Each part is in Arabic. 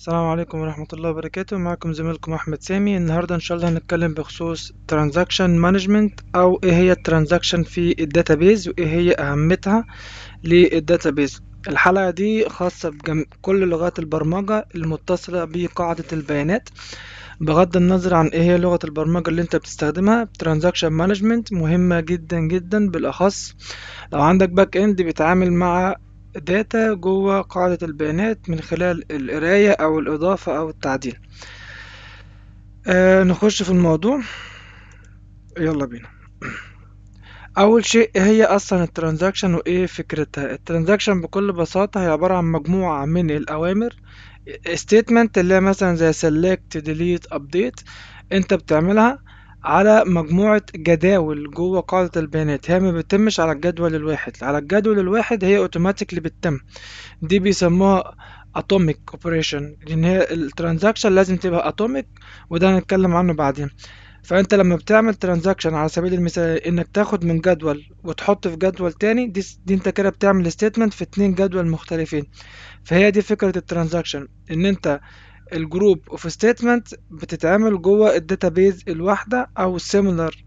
السلام عليكم ورحمة الله وبركاته معكم زميلكم أحمد سامي النهاردة إن شاء الله هنتكلم بخصوص Transaction Management أو إيه هي Transaction في الداتابيز وإيه هي أهمتها للداتابيز الحلقة دي خاصة بكل لغات البرمجة المتصلة بقاعدة البيانات بغض النظر عن ايه هي لغة البرمجة اللي انت بتستخدمها Transaction Management مهمة جدا جدا بالأخص لو عندك باك اند بيتعامل مع داتا جوه قاعدة البيانات من خلال القراية أو الإضافة أو التعديل آه نخش في الموضوع يلا بينا أول شيء إيه هي أصلا الترانزاكشن وإيه فكرتها الترانزاكشن بكل بساطة هي عبارة عن مجموعة من الأوامر statement اللي هي مثلا زي select delete update انت بتعملها على مجموعة جداول جوه قاعدة البيانات هي ما بتتمش على الجدول الواحد على الجدول الواحد هي اوتوماتيكلي بتتم دي بيسموها اتوميك اوبريشن لان هي الترانزاكشن لازم تبقى اتوميك وده هنتكلم عنه بعدين فانت لما بتعمل ترانزاكشن على سبيل المثال انك تاخد من جدول وتحط في جدول تاني دي, دي انت كده بتعمل ستيتمنت في اتنين جدول مختلفين فهي دي فكرة الترانزاكشن ان انت الجروب اوف ستيتمنت بتتعمل جوه الداتابيز الواحده او السيميلر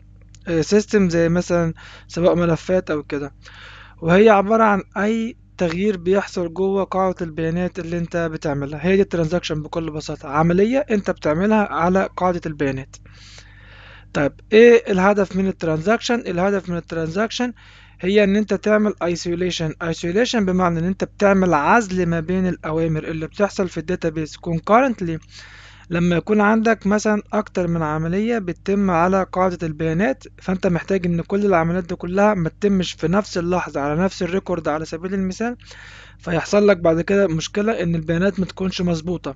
آه، سيستم زي مثلا سواء ملفات او كده وهي عباره عن اي تغيير بيحصل جوه قاعده البيانات اللي انت بتعملها هي دي الترانزاكشن بكل بساطه عمليه انت بتعملها على قاعده البيانات طيب ايه الهدف من الترانزاكشن الهدف من الترانزاكشن هي ان انت تعمل ايسوليشن ايسوليشن بمعنى ان انت بتعمل عزل ما بين الاوامر اللي بتحصل في الداتابيس concurrently لما يكون عندك مثلا اكتر من عملية بتتم على قاعدة البيانات فانت محتاج ان كل العمليات دي كلها ما تتمش في نفس اللحظة على نفس الريكورد على سبيل المثال فيحصل لك بعد كده مشكلة ان البيانات ما تكونش مظبوطة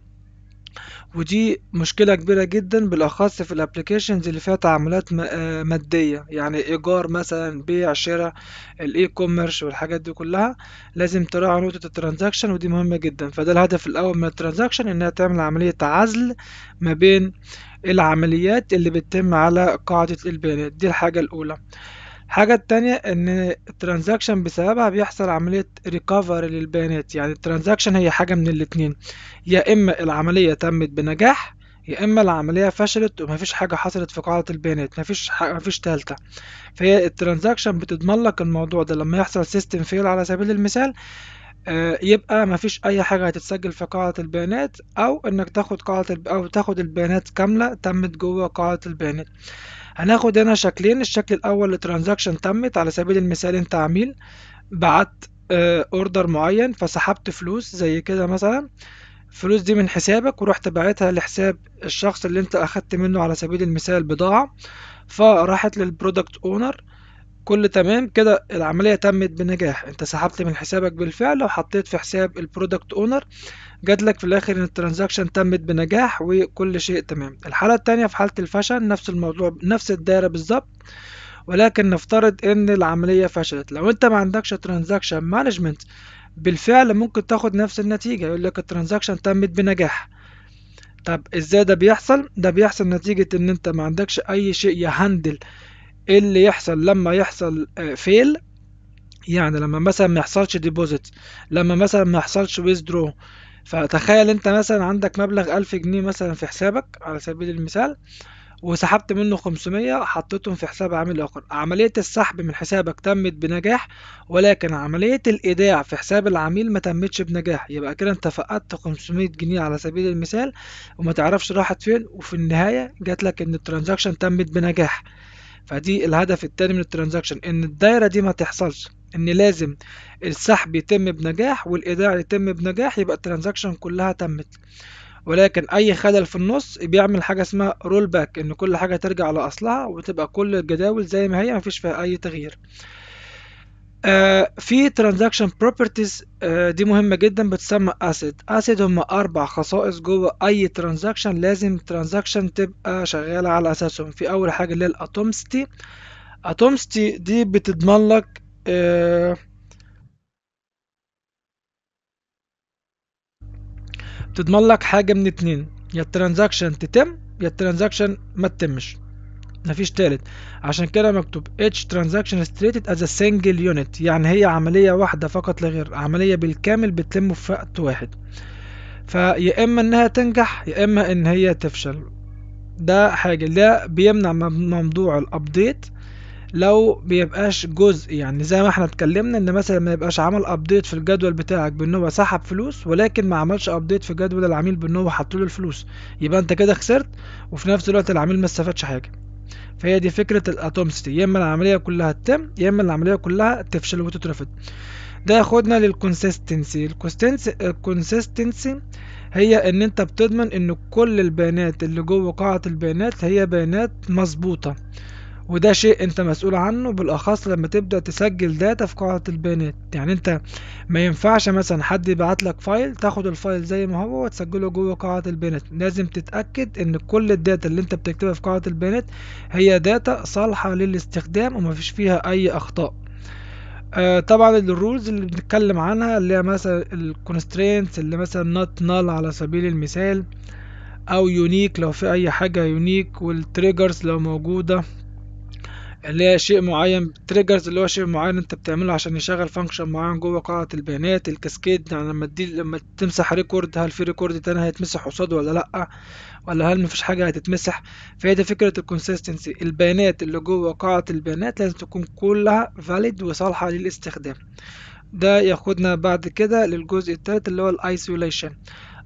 ودي مشكلة كبيرة جدًا بالأخص في الأبليكيشنز اللي فيها تعاملات آه، مادية، يعني إيجار مثلًا، شراء الإي كوميرش والحاجات دي كلها، لازم تراعي نقطة الترانزاكشن ودي مهمة جدًا، فده الهدف الأول من الترانزاكشن إنها تعمل عملية عزل ما بين العمليات اللي بتتم على قاعدة البيانات، دي الحاجة الأولى. الحاجة التانية ان الترانزاكشن بسببها بيحصل عملية ريكفري للبيانات يعني الترانزاكشن هي حاجة من الاتنين يا اما العملية تمت بنجاح يا اما العمليه فشلت ومفيش حاجه حصلت في قاعده البيانات مفيش حاجة مفيش تالته فهي الترانزاكشن بتضمن لك الموضوع ده لما يحصل سيستم فيل على سبيل المثال آه، يبقى مفيش اي حاجه هتتسجل في قاعده البيانات او انك تاخد قاعده او تاخد البيانات كامله تمت جوه قاعده البيانات هناخد هنا شكلين الشكل الاول الترانزاكشن تمت على سبيل المثال انت عميل بعت اوردر آه، معين فسحبت فلوس زي كده مثلا الفلوس دي من حسابك ورحت بعتها لحساب الشخص اللي انت اخدت منه على سبيل المثال بضاعة فراحت للبرودكت اونر كل تمام كده العملية تمت بنجاح انت سحبت من حسابك بالفعل وحطيت في حساب البرودكت اونر لك في الاخر ان الترانزاكشن تمت بنجاح وكل شيء تمام الحالة التانية في حالة الفشل نفس الموضوع نفس الدائرة بالظبط ولكن نفترض ان العملية فشلت لو انت ما عندكش ترانزاكشن مانجمنت بالفعل ممكن تاخد نفس النتيجة يقول لك الترانزاكشن تمت بنجاح طب ازاي ده بيحصل ده بيحصل نتيجة ان انت ما عندكش اي شيء يهندل اللي يحصل لما يحصل فيل آه، يعني لما مثلا ما يحصلش ديبوزيت لما مثلا ما يحصلش ويزدرو فتخيل انت مثلا عندك مبلغ ألف جنيه مثلا في حسابك على سبيل المثال وسحبت منه 500 حطيتهم في حساب عامل آخر عملية السحب من حسابك تمت بنجاح ولكن عملية الإيداع في حساب العميل ما تمتش بنجاح يبقى كده انت فقدت 500 جنيه على سبيل المثال وما تعرفش راحت فين وفي النهاية جات لك ان الترانزاكشن تمت بنجاح فدي الهدف التاني من الترانزاكشن ان الدايره دي ما تحصلش ان لازم السحب يتم بنجاح والايداع يتم بنجاح يبقى الترانزاكشن كلها تمت ولكن اي خلل في النص بيعمل حاجه اسمها رول باك ان كل حاجه ترجع لاصلها وتبقى كل الجداول زي ما هي مفيش فيها اي تغيير آه، في ترانزاكشن آه، بروبرتيز دي مهمه جدا بتسمى اسيد اسيد هم اربع خصائص جوه اي ترانزاكشن لازم ترانزاكشن تبقى شغاله على اساسهم في اول حاجه اللي هي الاتومستي اتومستي دي بتضمن لك آه، بتضمن لك حاجه من اتنين يا الترانزاكشن تتم يا الترانزاكشن ما تتمش مفيش تالت عشان كده مكتوب each transaction is treated as a single unit يعني هي عملية واحدة فقط لا غير عملية بالكامل بتلم في وقت واحد فيا اما انها تنجح يا اما ان هي تفشل ده حاجة ده بيمنع موضوع الابديت لو بيبقاش جزء يعني زي ما احنا اتكلمنا ان مثلا ما يبقاش عمل ابديت في الجدول بتاعك بان هو سحب فلوس ولكن ما عملش ابديت في جدول العميل بان هو حط له الفلوس يبقى انت كده خسرت وفي نفس الوقت العميل ما استفادش حاجه فهي دي فكرة الاتومستي يا اما العملية كلها تتم يا اما العملية كلها تفشل وتترفض ده ياخدنا للكونسيستنسي الكونسيستنسي هي ان انت بتضمن ان كل البيانات اللي جوه قاعة البيانات هي بيانات مظبوطة وده شيء انت مسؤول عنه بالاخص لما تبدا تسجل داتا في قاعده البيانات يعني انت ما ينفعش مثلا حد يبعت لك فايل تاخد الفايل زي ما هو وتسجله جوه قاعه البيانات لازم تتاكد ان كل الداتا اللي انت بتكتبها في قاعه البيانات هي داتا صالحه للاستخدام ومفيش فيها اي اخطاء آه طبعا الرولز اللي بنتكلم عنها اللي هي مثلا الكونسترينتس اللي مثلا نوت نال على سبيل المثال او يونيك لو في اي حاجه يونيك والتريجرز لو موجوده اللي هي شيء معين تريجرز اللي هو شيء معين انت بتعمله عشان يشغل فانكشن معين جوه قاعدة البيانات الكاسكيد يعني لما تدي لما تمسح ريكورد هل في ريكورد تاني هيتمسح قصاده ولا لا ولا هل مفيش حاجة هتتمسح فهي دي فكرة الكونسيستنسي البيانات اللي جوه قاعة البيانات لازم تكون كلها فاليد وصالحة للاستخدام ده ياخدنا بعد كده للجزء الثالث اللي هو الايسوليشن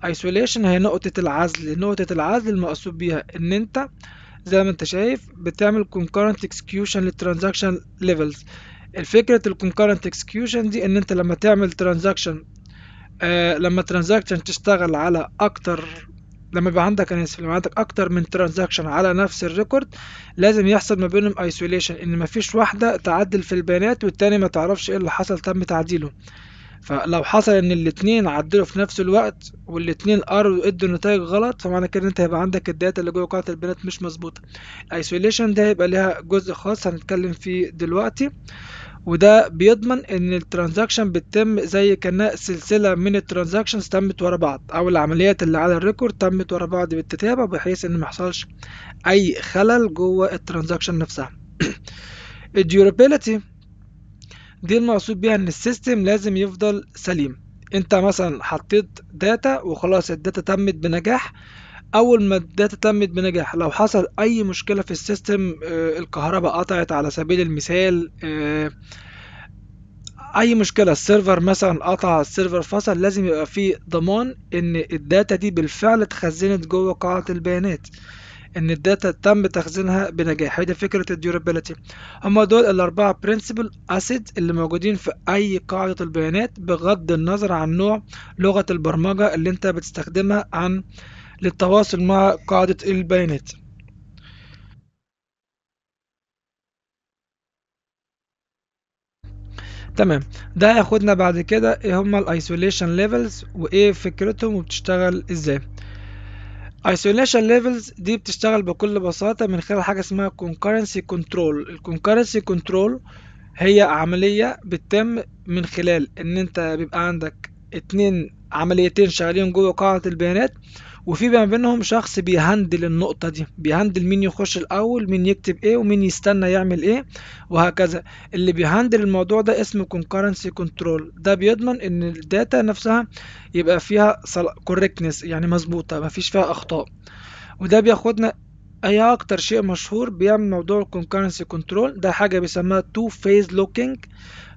ايسوليشن هي نقطة العزل نقطة العزل المقصود بيها ان انت زي ما انت شايف بتعمل concurrent execution للترانزاكشن levels الفكرة concurrent execution دي ان انت لما تعمل ترانزاكشن آه لما ترانزاكشن تشتغل على اكتر لما يبقى عندك انا اسف لما عندك اكتر من ترانزاكشن على نفس الريكورد لازم يحصل ما بينهم ايسوليشن ان مفيش واحده تعدل في البيانات والتاني ما تعرفش ايه اللي حصل تم تعديله فلو حصل ان الاثنين عدلوا في نفس الوقت والاثنين قروا ادوا نتائج غلط فمعنى كده ان انت هيبقى عندك الداتا اللي جوه قاعده البيانات مش مظبوطه الايسوليشن ده هيبقى ليها جزء خاص هنتكلم فيه دلوقتي وده بيضمن ان الترانزاكشن بتتم زي كانها سلسله من الترانزاكشنز تمت ورا بعض او العمليات اللي على الريكورد تمت ورا بعض بالتتابع بحيث ان ما اي خلل جوه الترانزاكشن نفسها الديورابيلتي دي المقصود بيها ان السيستم لازم يفضل سليم انت مثلا حطيت داتا وخلاص الداتا تمت بنجاح اول ما الداتا تمت بنجاح لو حصل اي مشكله في السيستم آه، الكهرباء قطعت على سبيل المثال آه، اي مشكله السيرفر مثلا قطع السيرفر فصل لازم يبقى فيه ضمان ان الداتا دي بالفعل اتخزنت جوه قاعه البيانات ان الداتا تم تخزينها بنجاح هي دي فكره الديورابيلتي هم دول الاربعه برنسبل اسيد اللي موجودين في اي قاعده البيانات بغض النظر عن نوع لغه البرمجه اللي انت بتستخدمها عن للتواصل مع قاعده البيانات تمام ده هياخدنا بعد كده ايه هما الايسوليشن ليفلز وايه فكرتهم وبتشتغل ازاي isolation levels دي بتشتغل بكل بساطة من خلال حاجة اسمها concurrency control ال concurrency control هي عملية بتتم من خلال ان انت بيبقى عندك اتنين عمليتين شغالين جوه قاعدة البيانات وفي ما بينهم شخص بيهندل النقطة دي بيهندل مين يخش الأول مين يكتب إيه ومين يستنى يعمل إيه وهكذا اللي بيهندل الموضوع ده اسمه concurrency control ده بيضمن إن الداتا نفسها يبقى فيها correctness يعني مظبوطة مفيش فيها أخطاء وده بياخدنا اي اكتر شيء مشهور بيعمل موضوع concurrency control ده حاجه بيسموها two phase looking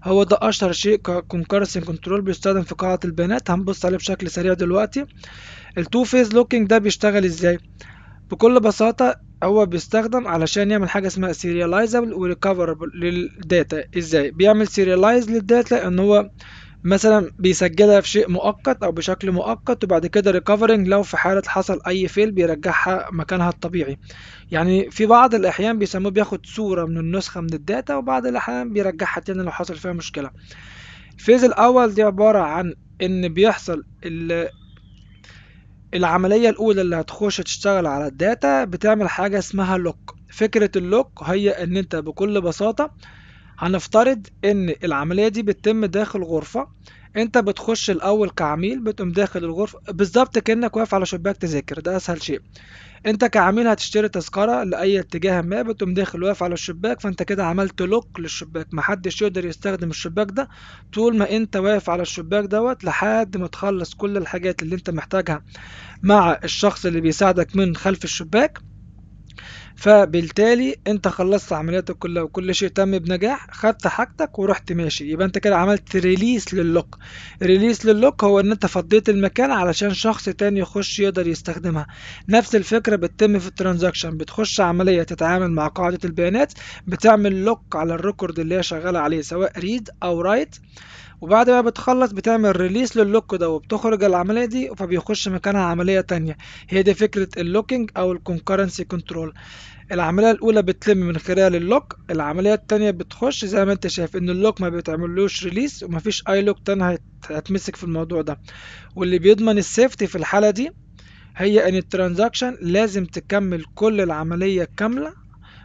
هو ده اشهر شيء concurrency control بيستخدم في قاعده البيانات هنبص عليه بشكل سريع دلوقتي التو فيز لوكينج ده بيشتغل ازاي بكل بساطة هو بيستخدم علشان يعمل حاجة اسمها serializable وريكفربل للداتا ازاي بيعمل serialize للداتا ان هو مثلا بيسجلها في شيء مؤقت او بشكل مؤقت وبعد كده ريكفرنج لو في حالة حصل اي فيل بيرجعها مكانها الطبيعي يعني في بعض الاحيان بيسموه بياخد صورة من النسخة من الداتا وبعض الاحيان بيرجعها تاني لو حصل فيها مشكلة الفيز الاول دي عبارة عن ان بيحصل العملية الأولى اللي هتخش تشتغل على الداتا بتعمل حاجة اسمها لوك فكرة اللوك هي إن أنت بكل بساطة هنفترض إن العملية دي بتتم داخل غرفة انت بتخش الاول كعميل بتقوم داخل الغرفه بالظبط كانك واقف على شباك تذاكر ده اسهل شيء انت كعميل هتشتري تذكره لاي اتجاه ما بتقوم داخل واقف على الشباك فانت كده عملت لوك للشباك محدش يقدر يستخدم الشباك ده طول ما انت واقف على الشباك دوت لحد ما تخلص كل الحاجات اللي انت محتاجها مع الشخص اللي بيساعدك من خلف الشباك فبالتالي انت خلصت عملياتك كلها وكل شيء تم بنجاح خدت حاجتك ورحت ماشي يبقى انت كده عملت ريليس لللوك ريليس لللوك هو ان انت فضيت المكان علشان شخص تاني يخش يقدر يستخدمها نفس الفكره بتتم في الترانزاكشن بتخش عمليه تتعامل مع قاعده البيانات بتعمل لوك على الريكورد اللي هي شغاله عليه سواء ريد او رايت وبعد ما بتخلص بتعمل ريليس لللوك ده وبتخرج العمليه دي فبيخش مكانها عمليه تانية هي دي فكره اللوكينج او الكونكرنسي كنترول العملية الأولى بتلم من خلال اللوك العملية التانية بتخش زي ما انت شايف ان اللوك ما بيتعملوش ريليس ومفيش اي لوك تاني هتمسك في الموضوع ده واللي بيضمن السيفتي في الحالة دي هي ان الترانزاكشن لازم تكمل كل العملية كاملة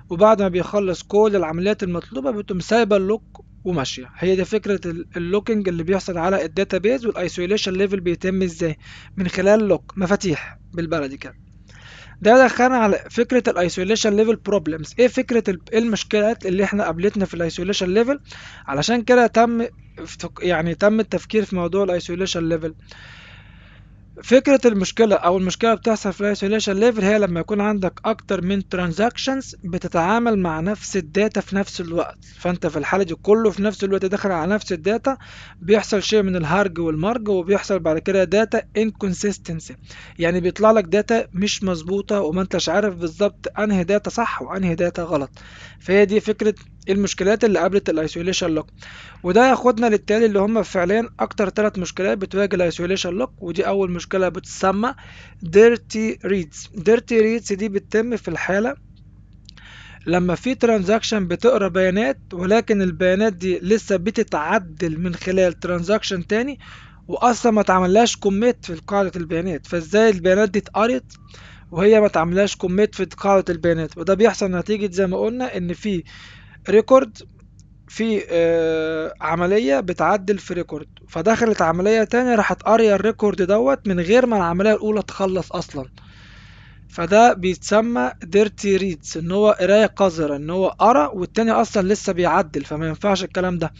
وبعد ما بيخلص كل العمليات المطلوبة بتقوم سايبة اللوك وماشيه هي دي فكره اللوكينج اللي بيحصل على الداتابيز والايسوليشن ليفل بيتم ازاي من خلال لوك مفاتيح بالبلدي كده ده دخلنا على فكره الايسوليشن ليفل بروبلمز ايه فكره إيه المشكلات اللي احنا قابلتنا في الايسوليشن ليفل علشان كده تم يعني تم التفكير في موضوع الايسوليشن ليفل فكرة المشكلة أو المشكلة بتحصل في الايسوليشن ليفل هي لما يكون عندك أكتر من ترانزاكشنز بتتعامل مع نفس الداتا في نفس الوقت فأنت في الحالة دي كله في نفس الوقت داخل على نفس الداتا بيحصل شيء من الهرج والمرج وبيحصل بعد كده داتا inconsistency يعني بيطلع لك داتا مش مظبوطة وما انتش عارف بالظبط أنهي داتا صح وأنهي داتا غلط فهي دي فكرة المشكلات اللي قابلت الايسوليشن لوك وده ياخدنا للتالي اللي هم فعليا اكتر ثلاث مشكلات بتواجه الايسوليشن لوك ودي اول مشكله بتسمى ديرتي ريدز ديرتي ريدز دي بتتم في الحاله لما في ترانزاكشن بتقرا بيانات ولكن البيانات دي لسه بتتعدل من خلال ترانزاكشن تاني واصلا ما اتعملهاش كوميت في قاعده البيانات فازاي البيانات دي اتقرت وهي ما اتعملهاش كوميت في قاعده البيانات وده بيحصل نتيجه زي ما قلنا ان في ريكورد في آه عملية بتعدل في ريكورد فدخلت عملية تانية راحت قارية الريكورد دوت من غير ما العملية الأولى تخلص أصلا فده بيتسمى ديرتي ريدز ان هو قرايه قذره ان هو قرا والتاني اصلا لسه بيعدل فما ينفعش الكلام ده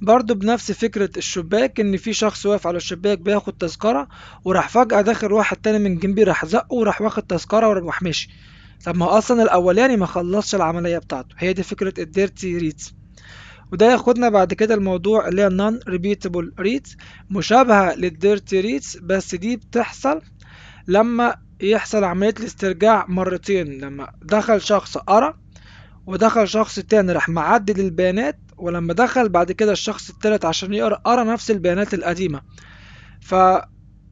برضو بنفس فكره الشباك ان في شخص واقف على الشباك بياخد تذكره وراح فجاه داخل واحد تاني من جنبي راح زقه وراح واخد تذكره وراح ماشي طب ما هو اصلا الاولاني ما خلصش العمليه بتاعته هي دي فكره الديرتي ريدز وده ياخدنا بعد كده الموضوع اللي هي النون ريبيتبل ريدز مشابهه للديرتي ريدز بس دي بتحصل لما يحصل عمليه الاسترجاع مرتين لما دخل شخص قرا ودخل شخص تاني راح معدل البيانات ولما دخل بعد كده الشخص التالت عشان يقرا قرا نفس البيانات القديمه ف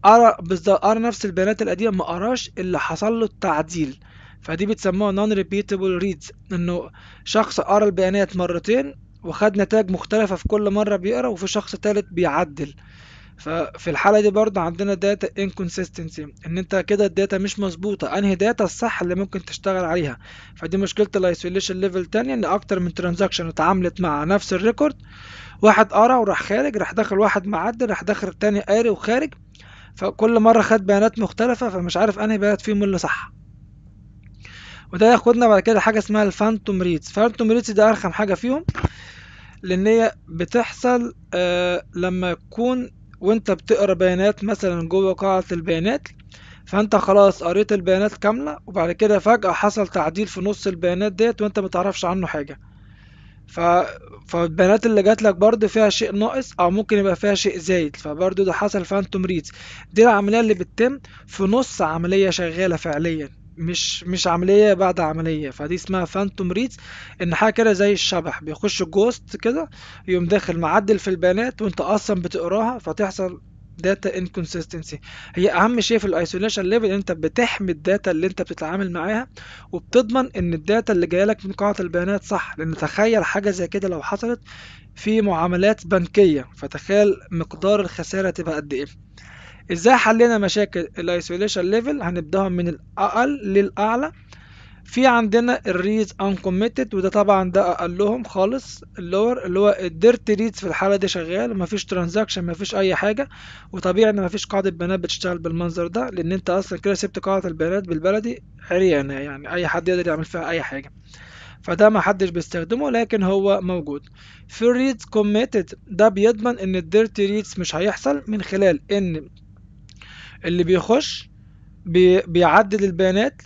قرا بالظبط قرا نفس البيانات القديمه ما قراش اللي حصل له التعديل فدي بتسموها نون ريبيتبل ريدز انه شخص قرا البيانات مرتين وخد نتائج مختلفة في كل مرة بيقرا وفي شخص تالت بيعدل ففي الحالة دي برضه عندنا داتا inconsistency ان انت كده الداتا مش مظبوطة انهي داتا الصح اللي ممكن تشتغل عليها فدي مشكلة الايسوليشن ليفل تانية ان اكتر من ترانزاكشن اتعاملت مع نفس الريكورد واحد قرا وراح خارج راح دخل واحد معدل راح دخل التاني قاري وخارج فكل مرة خد بيانات مختلفة فمش عارف انهي بيانات فيهم اللي صح وده ياخدنا بعد كده حاجه اسمها الفانتوم ريتس فانتوم ريتس ده ارخم حاجه فيهم لان هي بتحصل آه لما يكون وانت بتقرا بيانات مثلا جوه قاعه البيانات فانت خلاص قريت البيانات كامله وبعد كده فجاه حصل تعديل في نص البيانات ديت وانت متعرفش عنه حاجه ف... فالبيانات اللي جات لك برضه فيها شيء ناقص او ممكن يبقى فيها شيء زايد فبرضه ده حصل فانتوم ريدز دي العمليه اللي بتتم في نص عمليه شغاله فعليا مش مش عمليه بعد عمليه فدي اسمها فانتوم ريدز ان حاجه كده زي الشبح بيخش جوست كده يقوم داخل معدل في البيانات وانت اصلا بتقراها فتحصل داتا انكونسستنسي هي اهم شيء في الايسوليشن ليفل انت بتحمي الداتا اللي انت بتتعامل معاها وبتضمن ان الداتا اللي جايه لك من قاعه البيانات صح لان تخيل حاجه زي كده لو حصلت في معاملات بنكيه فتخيل مقدار الخساره تبقى قد ايه ازاي حلينا مشاكل الايسوليشن ليفل هنبداها من الاقل للاعلى في عندنا الريز كوميتد وده طبعا ده اقلهم خالص اللور اللي هو الديرت ريز في الحاله دي شغال مفيش ترانزاكشن مفيش اي حاجه وطبيعي ان مفيش قاعده بيانات بتشتغل بالمنظر ده لان انت اصلا كده سبت قاعده البيانات بالبلدي عريانه يعني اي حد يقدر يعمل فيها اي حاجه فده ما حدش بيستخدمه لكن هو موجود في الريدز كوميتد ده بيضمن ان الديرتي ريدز مش هيحصل من خلال ان اللي بيخش بي بيعدل البيانات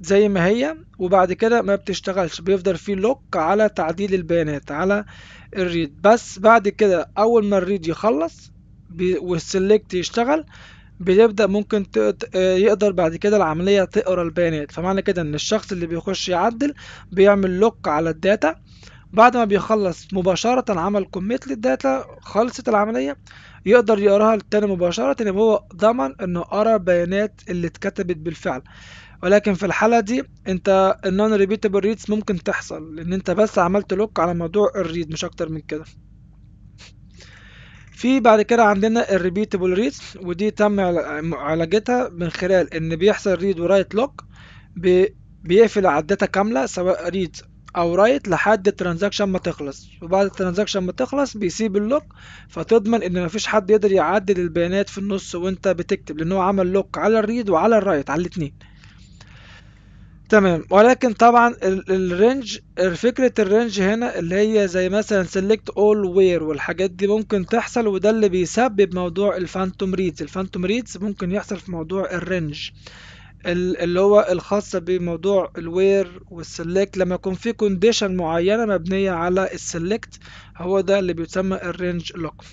زي ما هي وبعد كده ما بتشتغلش بيفضل في لوك على تعديل البيانات على الريد بس بعد كده اول ما الريد يخلص والسلكت يشتغل بيبدأ ممكن يقدر بعد كده العملية تقرا البيانات فمعنى كده ان الشخص اللي بيخش يعدل بيعمل لوك على الداتا بعد ما بيخلص مباشرة عمل كوميت للداتا خلصت العملية يقدر يقراها للتاني مباشرة يبقى يعني هو ضمن انه قرا بيانات اللي اتكتبت بالفعل ولكن في الحالة دي انت النون ريبيتابل ريدز ممكن تحصل لان انت بس عملت لوك على موضوع الريد مش اكتر من كده في بعد كده عندنا الريبيتابل ريدز ودي تم معالجتها من خلال ان بيحصل ريد ورايت لوك بيقفل على الداتا كاملة سواء ريد او رايت لحد الترانزاكشن ما تخلص وبعد الترانزاكشن ما تخلص بيسيب اللوك فتضمن ان مفيش حد يقدر يعدل البيانات في النص وانت بتكتب لان هو عمل لوك على الريد وعلى الرايت على الاتنين تمام ولكن طبعا الرينج فكرة الرينج هنا اللي هي زي مثلا سيلكت اول وير والحاجات دي ممكن تحصل وده اللي بيسبب موضوع الفانتوم ريدز الفانتوم ريدز ممكن يحصل في موضوع الرينج اللي هو الخاصة بموضوع الوير والسلكت لما يكون في كونديشن معينة مبنية على السلكت هو ده اللي بيسمى الرينج لوك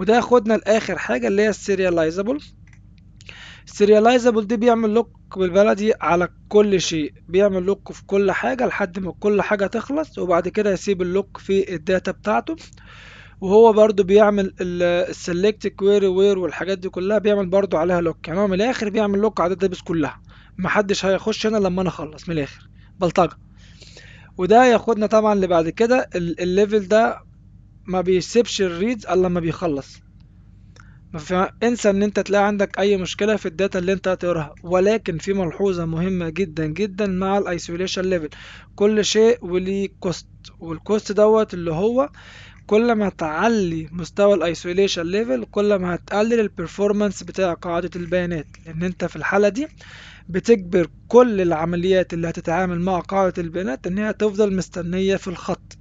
وده ياخدنا لآخر حاجة اللي هي السيرياليزابل السيرياليزابل دي بيعمل لوك بالبلدي على كل شيء بيعمل لوك في كل حاجة لحد ما كل حاجة تخلص وبعد كده يسيب اللوك في الداتا بتاعته وهو برضو بيعمل السلكت كويري وير والحاجات دي كلها بيعمل برضو عليها لوك يعني هو من الاخر بيعمل لوك على الداتابيس كلها محدش هيخش هنا لما انا اخلص من الاخر بلطجه وده ياخدنا طبعا لبعد كده الليفل ده ما بيسيبش الريدز الا لما بيخلص انسى ان انت تلاقي عندك اي مشكلة في الداتا اللي انت هتقراها ولكن في ملحوظة مهمة جدا جدا مع الايسوليشن ليفل كل شيء وليه كوست والكوست دوت اللي هو كل ما تعلي مستوى الايسوليشن ليفل كل ما هتقلل البرفورمانس بتاع قاعدة البيانات لان انت في الحالة دي بتجبر كل العمليات اللي هتتعامل مع قاعدة البيانات إنها تفضل مستنية في الخط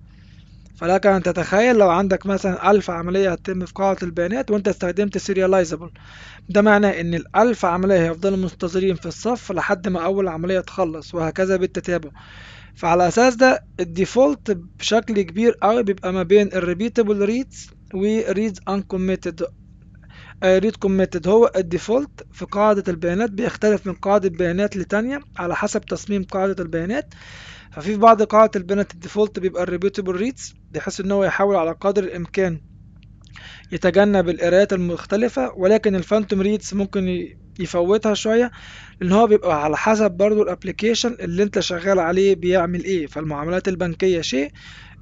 فلك أن تتخيل لو عندك مثلا ألف عملية هتتم في قاعدة البيانات وأنت استخدمت سيرياليزابل ده معناه إن الألف عملية هيفضلوا منتظرين في الصف لحد ما أول عملية تخلص وهكذا بالتتابع فعلى أساس ده الديفولت بشكل كبير أوي بيبقى ما بين الريبيتابل ريدز وريدز uncommitted read committed هو الديفولت في قاعدة البيانات بيختلف من قاعدة بيانات لتانية على حسب تصميم قاعدة البيانات ففي بعض قاعدة البيانات الديفولت بيبقى الريبيوتبل ريدز بحيث ان هو يحاول على قدر الامكان يتجنب القرايات المختلفة ولكن الفانتوم ريدز ممكن يفوتها شوية لان هو بيبقى على حسب برضو الابليكيشن اللي انت شغال عليه بيعمل ايه فالمعاملات البنكية شيء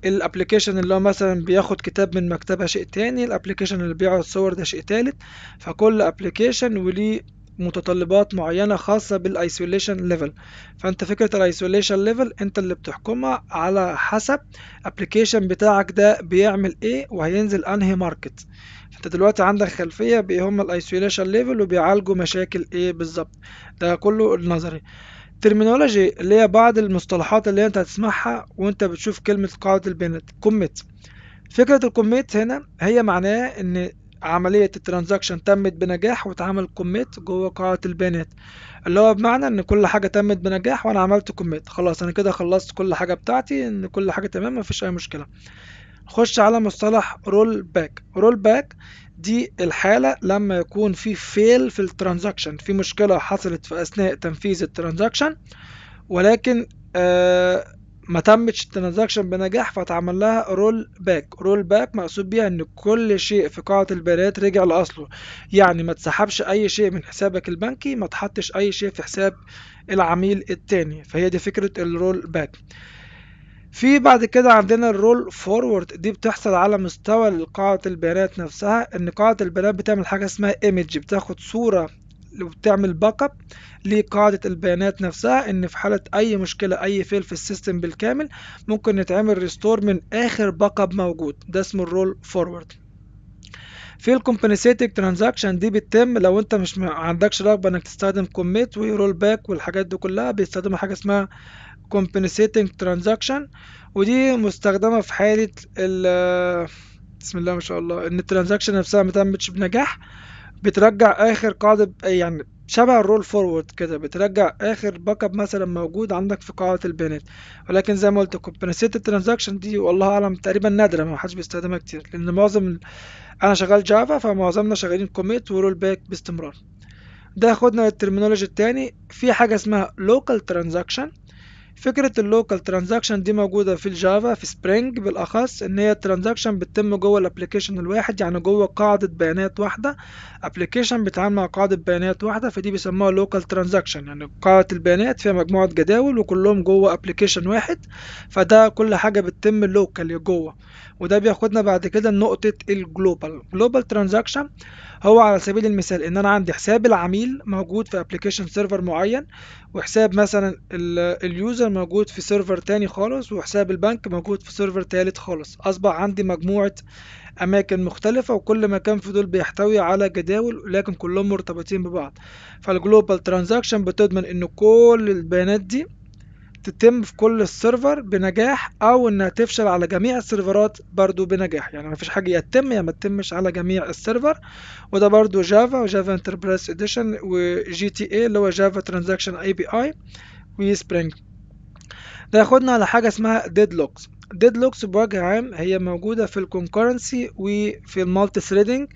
الابلكيشن اللي هو مثلا بياخد كتاب من مكتبه شيء تاني الابلكيشن اللي بيعرض صور ده شيء تالت فكل ابلكيشن وليه متطلبات معينه خاصه بالايسوليشن ليفل فانت فكره الايسوليشن ليفل انت اللي بتحكمها على حسب ابلكيشن بتاعك ده بيعمل ايه وهينزل انهي ماركت فانت دلوقتي عندك خلفيه بايه هم الايسوليشن ليفل وبيعالجوا مشاكل ايه بالظبط ده كله النظري الترمينولوجي اللي هي بعض المصطلحات اللي انت هتسمعها وانت بتشوف كلمة قاعدة البيانات كوميت فكرة الكوميت هنا هي معناه ان عملية الترانزاكشن تمت بنجاح واتعمل كوميت جوه قاعة البيانات اللي هو بمعنى ان كل حاجة تمت بنجاح وانا عملت كوميت خلاص انا كده خلصت كل حاجة بتاعتي ان كل حاجة تمام مفيش اي مشكلة خش على مصطلح رول باك رول باك دي الحالة لما يكون في فيل في الترانزاكشن في مشكلة حصلت في أثناء تنفيذ الترانزاكشن ولكن آه ما تمتش الترانزاكشن بنجاح فتعمل لها رول باك رول باك مقصود بيها ان كل شيء في قاعة البيانات رجع لأصله يعني ما تسحبش اي شيء من حسابك البنكي ما تحطش اي شيء في حساب العميل التاني فهي دي فكرة الرول باك في بعد كده عندنا الرول فورورد دي بتحصل على مستوى قاعة البيانات نفسها ان قاعة البيانات بتعمل حاجة اسمها ايمج بتاخد صورة وبتعمل باك اب لقاعدة البيانات نفسها ان في حالة اي مشكلة اي فيل في السيستم بالكامل ممكن نتعمل ريستور من اخر باك اب موجود ده اسمه الرول فورورد في الكومبنسيتنج ترانزاكشن دي بتتم لو انت مش عندكش رغبه انك تستخدم كوميت ورول باك والحاجات دي كلها بيستخدموا حاجه اسمها compensating transaction ودي مستخدمة في حالة ال بسم الله ما شاء الله ان الترانزاكشن نفسها ما تمتش بنجاح بترجع اخر قاعدة يعني شبه الرول فورورد كده بترجع اخر باك اب مثلا موجود عندك في قاعده البيانات ولكن زي ما قلت كومبنسيت الترانزاكشن دي والله اعلم تقريبا نادره ما حدش بيستخدمها كتير لان معظم انا شغال جافا فمعظمنا شغالين كوميت ورول باك باستمرار ده ياخدنا الترمينولوجي التاني في حاجه اسمها لوكال ترانزاكشن فكره اللوكال ترانزاكشن دي موجوده في الجافا في سبرينج بالاخص ان هي الترانزاكشن بتتم جوه الابلكيشن الواحد يعني جوه قاعده بيانات واحده ابلكيشن بيتعامل مع قاعده بيانات واحده فدي بيسموها لوكال ترانزاكشن يعني قاعده البيانات فيها مجموعه جداول وكلهم جوه ابلكيشن واحد فده كل حاجه بتتم لوكال جوه وده بياخدنا بعد كده لنقطه الجلوبال جلوبال ترانزاكشن هو على سبيل المثال ان انا عندي حساب العميل موجود في ابلكيشن سيرفر معين وحساب مثلا اليوزر موجود في سيرفر تاني خالص وحساب البنك موجود في سيرفر تالت خالص اصبح عندي مجموعة اماكن مختلفة وكل مكان في دول بيحتوي على جداول لكن كلهم مرتبطين ببعض فالجلوبال ترانزاكشن بتضمن ان كل البيانات دي تتم في كل السيرفر بنجاح او انها تفشل على جميع السيرفرات برضو بنجاح يعني مفيش حاجه يا تتم يا ما تتمش على جميع السيرفر وده برضو جافا وجافا انتربرايز اديشن وجي تي اي اللي هو جافا ترانزاكشن اي بي اي وسبرينج ده ياخدنا على حاجه اسمها ديد لوكس ديد لوكس بوجه عام هي موجوده في الكونكورنسي وفي المالتي ثريدنج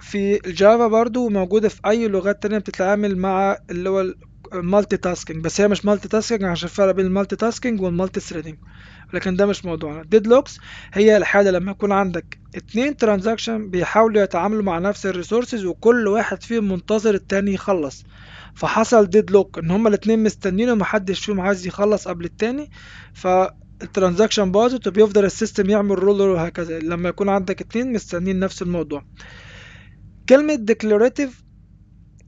في الجافا برضو وموجودة في أي لغات تانية بتتعامل مع اللي هو مالتي تاسكينج بس هي مش مالتي تاسكينج عشان الفرق بين المالتي تاسكينج والمالتي ثريدنج لكن ده مش موضوعنا ديد لوكس هي الحاله لما يكون عندك اتنين ترانزاكشن بيحاولوا يتعاملوا مع نفس الريسورسز وكل واحد فيهم منتظر التاني يخلص فحصل ديد لوك ان هما الاتنين مستنيين ومحدش فيهم عايز يخلص قبل التاني ف الترانزاكشن باظت وبيفضل السيستم يعمل رولر وهكذا لما يكون عندك اتنين مستنيين نفس الموضوع كلمة declarative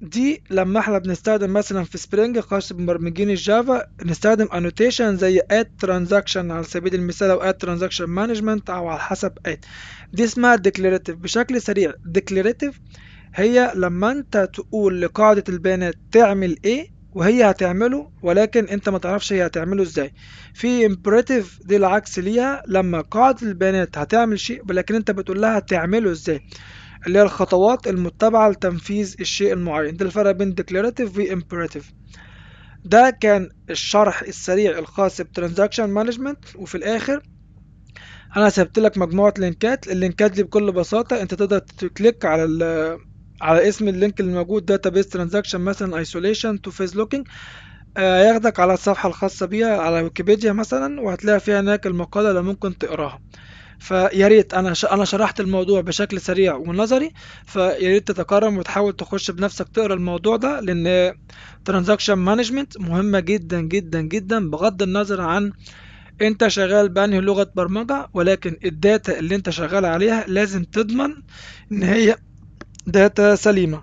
دي لما احنا بنستخدم مثلا في سبرينج خاص بمبرمجين الجافا نستخدم انوتيشن زي اد ترانزاكشن على سبيل المثال او اد ترانزاكشن مانجمنت او على حسب اد دي اسمها ديكليراتيف بشكل سريع ديكليراتيف هي لما انت تقول لقاعدة البيانات تعمل ايه وهي هتعمله ولكن انت ما تعرفش هي هتعمله ازاي في امبريتيف دي العكس ليها لما قاعدة البيانات هتعمل شيء ولكن انت بتقول لها تعمله ازاي اللي هي الخطوات المتبعة لتنفيذ الشيء المعين ده الفرق بين declarative و imperative ده كان الشرح السريع الخاص بترانزاكشن مانجمنت وفي الاخر انا سبت لك مجموعة لينكات اللينكات دي بكل بساطة انت تقدر تكليك على ال على اسم اللينك اللي موجود database transaction مثلا isolation to phase looking هياخدك آه، على الصفحة الخاصة بيها على ويكيبيديا مثلا وهتلاقي فيها هناك المقالة اللي ممكن تقراها فيا ريت انا انا شرحت الموضوع بشكل سريع ونظري فيا ريت تتكرم وتحاول تخش بنفسك تقرا الموضوع ده لان ترانزاكشن مانجمنت مهمه جدا جدا جدا بغض النظر عن انت شغال بانهي لغه برمجه ولكن الداتا اللي انت شغال عليها لازم تضمن ان هي داتا سليمه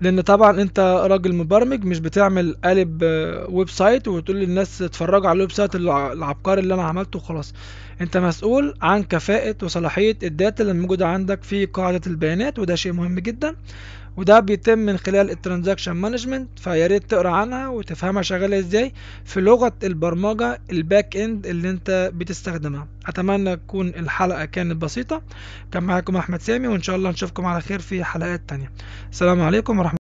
لان طبعا انت راجل مبرمج مش بتعمل قالب آه، ويب سايت وتقول للناس اتفرجوا على الويب سايت العبقري اللي انا عملته وخلاص انت مسؤول عن كفاءة وصلاحية الداتا اللي موجودة عندك في قاعدة البيانات وده شيء مهم جدا وده بيتم من خلال الترانزاكشن مانجمنت فيا ريت تقرا عنها وتفهمها شغاله ازاي في لغه البرمجه الباك اند اللي انت بتستخدمها اتمنى تكون الحلقه كانت بسيطه كان معاكم احمد سامي وان شاء الله نشوفكم على خير في حلقات تانية السلام عليكم ورحمه